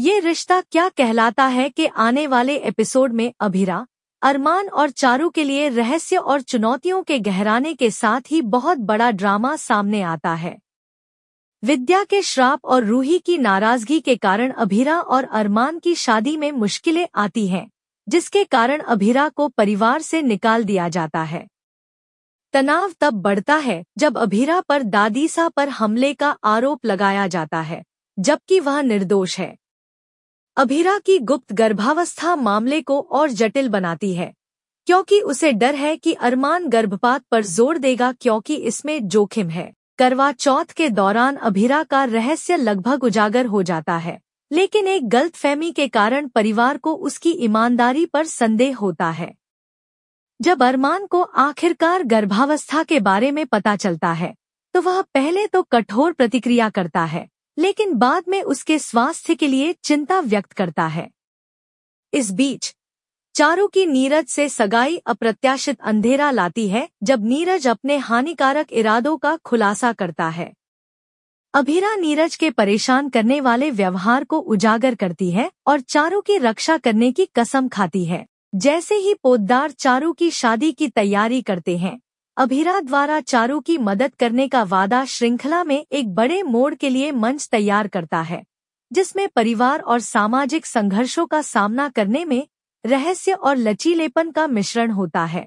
ये रिश्ता क्या कहलाता है कि आने वाले एपिसोड में अभिरा अरमान और चारू के लिए रहस्य और चुनौतियों के गहराने के साथ ही बहुत बड़ा ड्रामा सामने आता है विद्या के श्राप और रूही की नाराजगी के कारण अभिरा और अरमान की शादी में मुश्किलें आती हैं जिसके कारण अभिरा को परिवार से निकाल दिया जाता है तनाव तब बढ़ता है जब अभिरा पर दादीसा पर हमले का आरोप लगाया जाता है जबकि वह निर्दोष है अभीरा की गुप्त गर्भावस्था मामले को और जटिल बनाती है क्योंकि उसे डर है कि अरमान गर्भपात पर जोर देगा क्योंकि इसमें जोखिम है करवा चौथ के दौरान अभीरा का रहस्य लगभग उजागर हो जाता है लेकिन एक गलतफहमी के कारण परिवार को उसकी ईमानदारी पर संदेह होता है जब अरमान को आखिरकार गर्भावस्था के बारे में पता चलता है तो वह पहले तो कठोर प्रतिक्रिया करता है लेकिन बाद में उसके स्वास्थ्य के लिए चिंता व्यक्त करता है इस बीच चारू की नीरज से सगाई अप्रत्याशित अंधेरा लाती है जब नीरज अपने हानिकारक इरादों का खुलासा करता है अभिरा नीरज के परेशान करने वाले व्यवहार को उजागर करती है और चारू की रक्षा करने की कसम खाती है जैसे ही पोदार चारू की शादी की तैयारी करते हैं अभिरा द्वारा चारू की मदद करने का वादा श्रृंखला में एक बड़े मोड़ के लिए मंच तैयार करता है जिसमें परिवार और सामाजिक संघर्षों का सामना करने में रहस्य और लचीलेपन का मिश्रण होता है